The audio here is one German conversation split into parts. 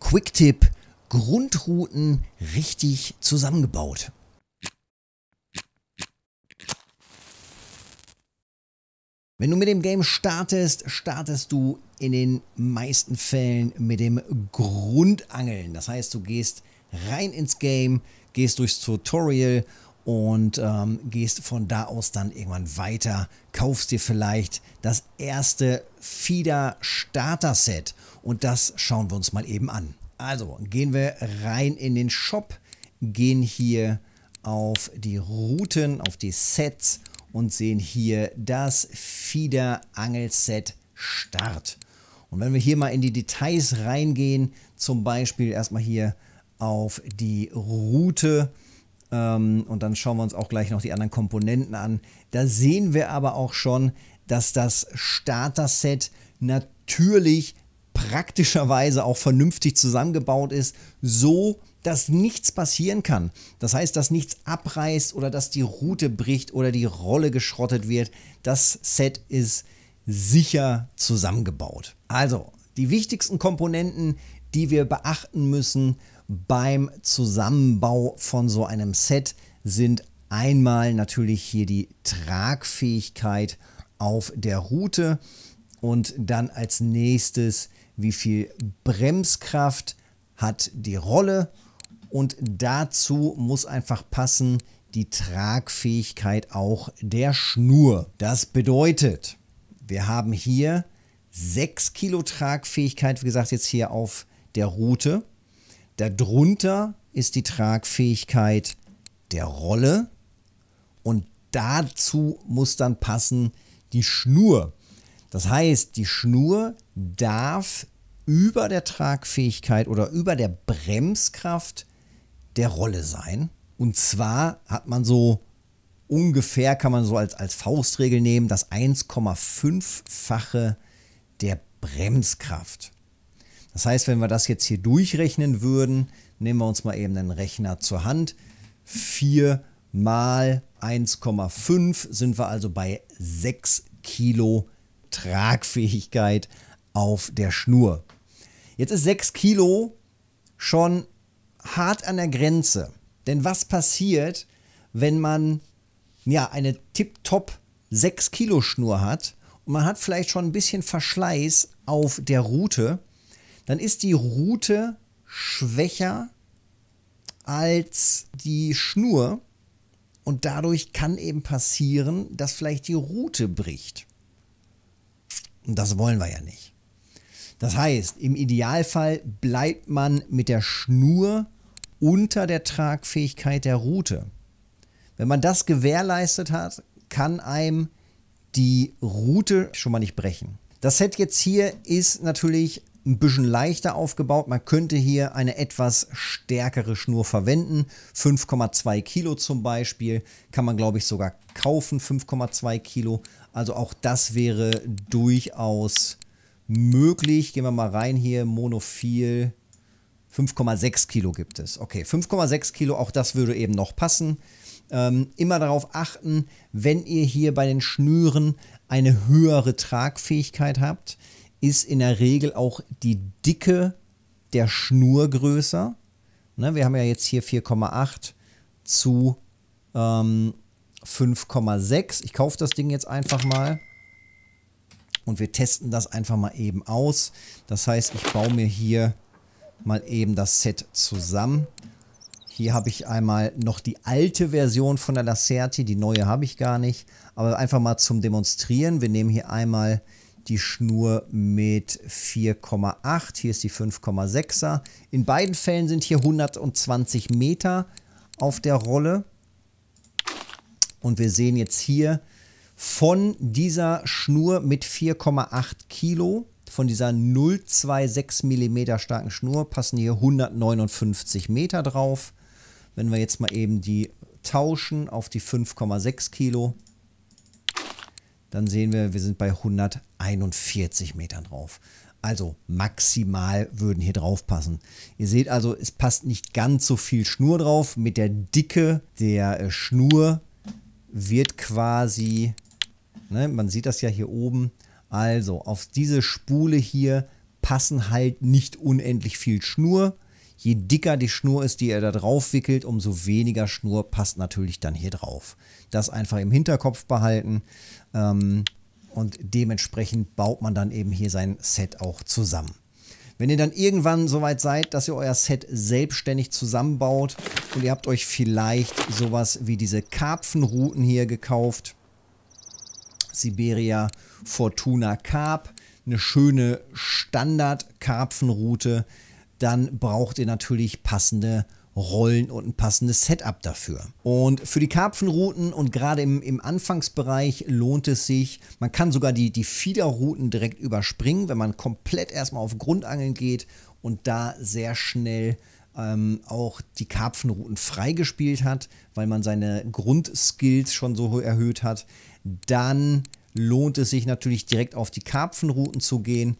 Quicktip Grundrouten richtig zusammengebaut. Wenn du mit dem Game startest, startest du in den meisten Fällen mit dem Grundangeln. Das heißt, du gehst rein ins Game, gehst durchs Tutorial und ähm, gehst von da aus dann irgendwann weiter, kaufst dir vielleicht das erste Feeder Starter Set und das schauen wir uns mal eben an. Also gehen wir rein in den Shop, gehen hier auf die Routen, auf die Sets und sehen hier das Feeder Angelset Start. Und wenn wir hier mal in die Details reingehen, zum Beispiel erstmal hier auf die Route, ähm, und dann schauen wir uns auch gleich noch die anderen Komponenten an. Da sehen wir aber auch schon, dass das Starter-Set natürlich praktischerweise auch vernünftig zusammengebaut ist, so dass nichts passieren kann. Das heißt, dass nichts abreißt oder dass die Route bricht oder die Rolle geschrottet wird. Das Set ist sicher zusammengebaut. Also, die wichtigsten Komponenten, die wir beachten müssen, beim Zusammenbau von so einem Set sind einmal natürlich hier die Tragfähigkeit auf der Route und dann als nächstes, wie viel Bremskraft hat die Rolle und dazu muss einfach passen die Tragfähigkeit auch der Schnur. Das bedeutet, wir haben hier 6 Kilo Tragfähigkeit, wie gesagt, jetzt hier auf der Route Darunter ist die Tragfähigkeit der Rolle und dazu muss dann passen die Schnur. Das heißt, die Schnur darf über der Tragfähigkeit oder über der Bremskraft der Rolle sein. Und zwar hat man so ungefähr, kann man so als, als Faustregel nehmen, das 1,5-fache der Bremskraft. Das heißt, wenn wir das jetzt hier durchrechnen würden, nehmen wir uns mal eben einen Rechner zur Hand. 4 mal 1,5 sind wir also bei 6 Kilo Tragfähigkeit auf der Schnur. Jetzt ist 6 Kilo schon hart an der Grenze. Denn was passiert, wenn man ja eine tipptopp 6 Kilo Schnur hat und man hat vielleicht schon ein bisschen Verschleiß auf der Route dann ist die Route schwächer als die Schnur und dadurch kann eben passieren, dass vielleicht die Route bricht. Und das wollen wir ja nicht. Das heißt, im Idealfall bleibt man mit der Schnur unter der Tragfähigkeit der Route. Wenn man das gewährleistet hat, kann einem die Route schon mal nicht brechen. Das Set jetzt hier ist natürlich ein bisschen leichter aufgebaut. Man könnte hier eine etwas stärkere Schnur verwenden. 5,2 Kilo zum Beispiel kann man, glaube ich, sogar kaufen. 5,2 Kilo. Also auch das wäre durchaus möglich. Gehen wir mal rein hier. Monophil. 5,6 Kilo gibt es. Okay, 5,6 Kilo, auch das würde eben noch passen. Ähm, immer darauf achten, wenn ihr hier bei den Schnüren eine höhere Tragfähigkeit habt, ist in der Regel auch die Dicke der Schnur größer. Ne, wir haben ja jetzt hier 4,8 zu ähm, 5,6. Ich kaufe das Ding jetzt einfach mal und wir testen das einfach mal eben aus. Das heißt, ich baue mir hier mal eben das Set zusammen. Hier habe ich einmal noch die alte Version von der Lacerti, die neue habe ich gar nicht. Aber einfach mal zum Demonstrieren. Wir nehmen hier einmal die Schnur mit 4,8. Hier ist die 5,6er. In beiden Fällen sind hier 120 Meter auf der Rolle. Und wir sehen jetzt hier von dieser Schnur mit 4,8 Kilo, von dieser 0,26 mm starken Schnur, passen hier 159 Meter drauf. Wenn wir jetzt mal eben die tauschen auf die 5,6 Kilo, dann sehen wir, wir sind bei 141 Metern drauf. Also maximal würden hier drauf passen. Ihr seht also, es passt nicht ganz so viel Schnur drauf. Mit der Dicke der äh, Schnur wird quasi, ne, man sieht das ja hier oben, also auf diese Spule hier passen halt nicht unendlich viel Schnur. Je dicker die Schnur ist, die ihr da drauf wickelt, umso weniger Schnur passt natürlich dann hier drauf. Das einfach im Hinterkopf behalten ähm, und dementsprechend baut man dann eben hier sein Set auch zusammen. Wenn ihr dann irgendwann soweit seid, dass ihr euer Set selbstständig zusammenbaut und ihr habt euch vielleicht sowas wie diese Karpfenrouten hier gekauft, Siberia Fortuna Carp, eine schöne Standard-Karpfenroute, dann braucht ihr natürlich passende Rollen und ein passendes Setup dafür. Und für die Karpfenrouten und gerade im, im Anfangsbereich lohnt es sich, man kann sogar die, die Fiederrouten direkt überspringen, wenn man komplett erstmal auf Grundangeln geht und da sehr schnell ähm, auch die Karpfenrouten freigespielt hat, weil man seine Grundskills schon so erhöht hat, dann lohnt es sich natürlich direkt auf die Karpfenrouten zu gehen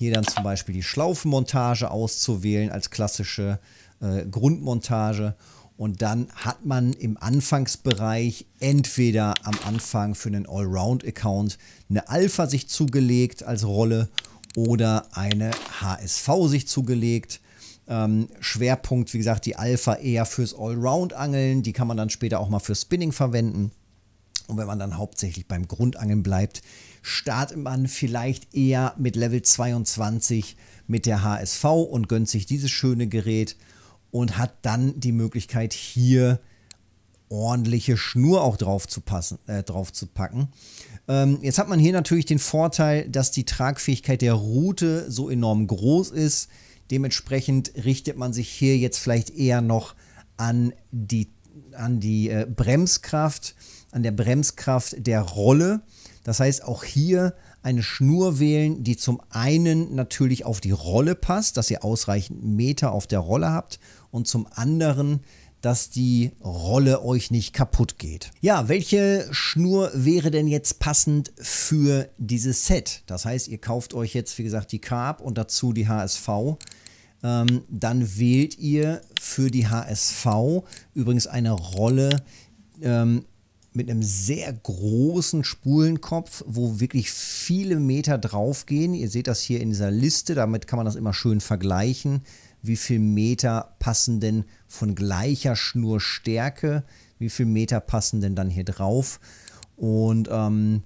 hier dann zum Beispiel die Schlaufenmontage auszuwählen als klassische äh, Grundmontage. Und dann hat man im Anfangsbereich entweder am Anfang für einen Allround-Account eine Alpha sich zugelegt als Rolle oder eine HSV sich zugelegt. Ähm, Schwerpunkt, wie gesagt, die Alpha eher fürs Allround-Angeln. Die kann man dann später auch mal für Spinning verwenden. Und wenn man dann hauptsächlich beim Grundangeln bleibt, startet man vielleicht eher mit Level 22 mit der HSV und gönnt sich dieses schöne Gerät und hat dann die Möglichkeit hier ordentliche Schnur auch drauf zu, passen, äh, drauf zu packen. Ähm, jetzt hat man hier natürlich den Vorteil, dass die Tragfähigkeit der Route so enorm groß ist. Dementsprechend richtet man sich hier jetzt vielleicht eher noch an die an die äh, Bremskraft, an der Bremskraft der Rolle. Das heißt, auch hier eine Schnur wählen, die zum einen natürlich auf die Rolle passt, dass ihr ausreichend Meter auf der Rolle habt und zum anderen, dass die Rolle euch nicht kaputt geht. Ja, welche Schnur wäre denn jetzt passend für dieses Set? Das heißt, ihr kauft euch jetzt, wie gesagt, die Carb und dazu die HSV ähm, dann wählt ihr für die HSV übrigens eine Rolle ähm, mit einem sehr großen Spulenkopf, wo wirklich viele Meter draufgehen. Ihr seht das hier in dieser Liste, damit kann man das immer schön vergleichen. Wie viele Meter passen denn von gleicher Schnurstärke? Wie viele Meter passen denn dann hier drauf? Und ähm,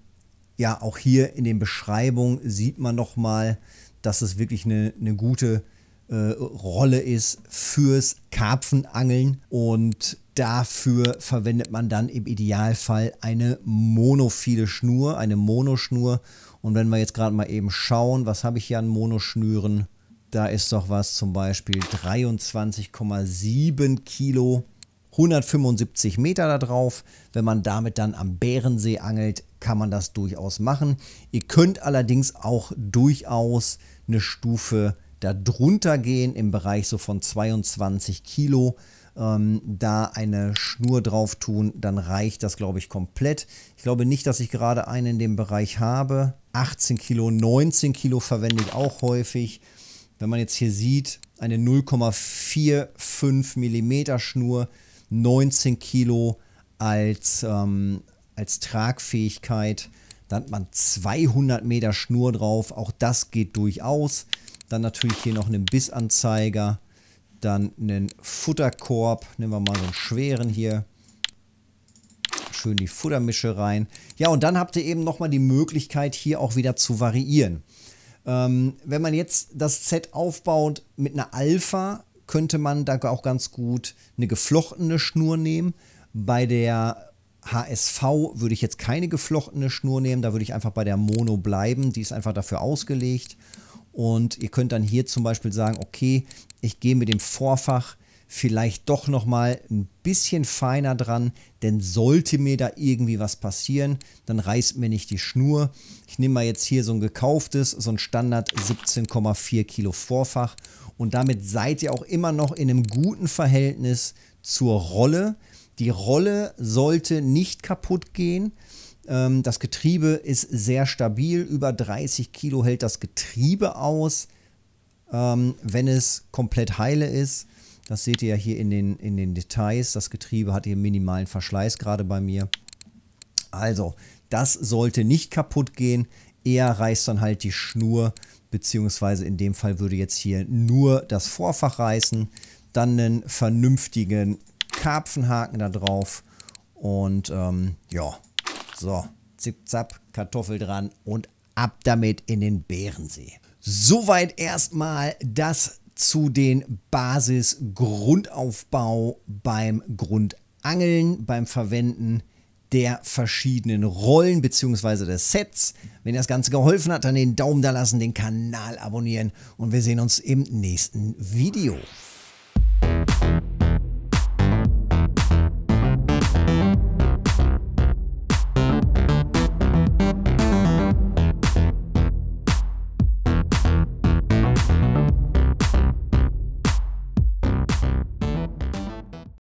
ja, auch hier in den Beschreibungen sieht man nochmal, dass es wirklich eine, eine gute äh, Rolle ist fürs Karpfenangeln und dafür verwendet man dann im Idealfall eine monophile Schnur, eine Monoschnur. Und wenn wir jetzt gerade mal eben schauen, was habe ich hier an Monoschnüren? Da ist doch was zum Beispiel 23,7 Kilo, 175 Meter da drauf. Wenn man damit dann am Bärensee angelt, kann man das durchaus machen. Ihr könnt allerdings auch durchaus eine Stufe da drunter gehen im Bereich so von 22 Kilo ähm, da eine Schnur drauf tun, dann reicht das, glaube ich, komplett. Ich glaube nicht, dass ich gerade einen in dem Bereich habe. 18 Kilo, 19 Kilo verwende ich auch häufig. Wenn man jetzt hier sieht, eine 0,45 mm Schnur, 19 Kilo als, ähm, als Tragfähigkeit. Dann hat man 200 Meter Schnur drauf. Auch das geht durchaus. Dann natürlich hier noch einen Bissanzeiger. Dann einen Futterkorb. Nehmen wir mal so einen schweren hier. Schön die Futtermische rein. Ja, und dann habt ihr eben nochmal die Möglichkeit, hier auch wieder zu variieren. Ähm, wenn man jetzt das Set aufbaut mit einer Alpha, könnte man da auch ganz gut eine geflochtene Schnur nehmen. Bei der HSV würde ich jetzt keine geflochtene Schnur nehmen, da würde ich einfach bei der Mono bleiben, die ist einfach dafür ausgelegt. Und ihr könnt dann hier zum Beispiel sagen, okay, ich gehe mit dem Vorfach vielleicht doch nochmal ein bisschen feiner dran, denn sollte mir da irgendwie was passieren, dann reißt mir nicht die Schnur. Ich nehme mal jetzt hier so ein gekauftes, so ein Standard 17,4 Kilo Vorfach und damit seid ihr auch immer noch in einem guten Verhältnis zur Rolle. Die Rolle sollte nicht kaputt gehen. Ähm, das Getriebe ist sehr stabil, über 30 Kilo hält das Getriebe aus, ähm, wenn es komplett heile ist. Das seht ihr ja hier in den, in den Details. Das Getriebe hat hier minimalen Verschleiß gerade bei mir. Also, das sollte nicht kaputt gehen. Er reißt dann halt die Schnur, beziehungsweise in dem Fall würde jetzt hier nur das Vorfach reißen. Dann einen vernünftigen Karpfenhaken da drauf. Und ähm, ja, so, zip, zap, Kartoffel dran und ab damit in den Bärensee. Soweit erstmal das zu den Basis-Grundaufbau beim Grundangeln, beim Verwenden der verschiedenen Rollen bzw. des Sets. Wenn das Ganze geholfen hat, dann den Daumen da lassen, den Kanal abonnieren und wir sehen uns im nächsten Video.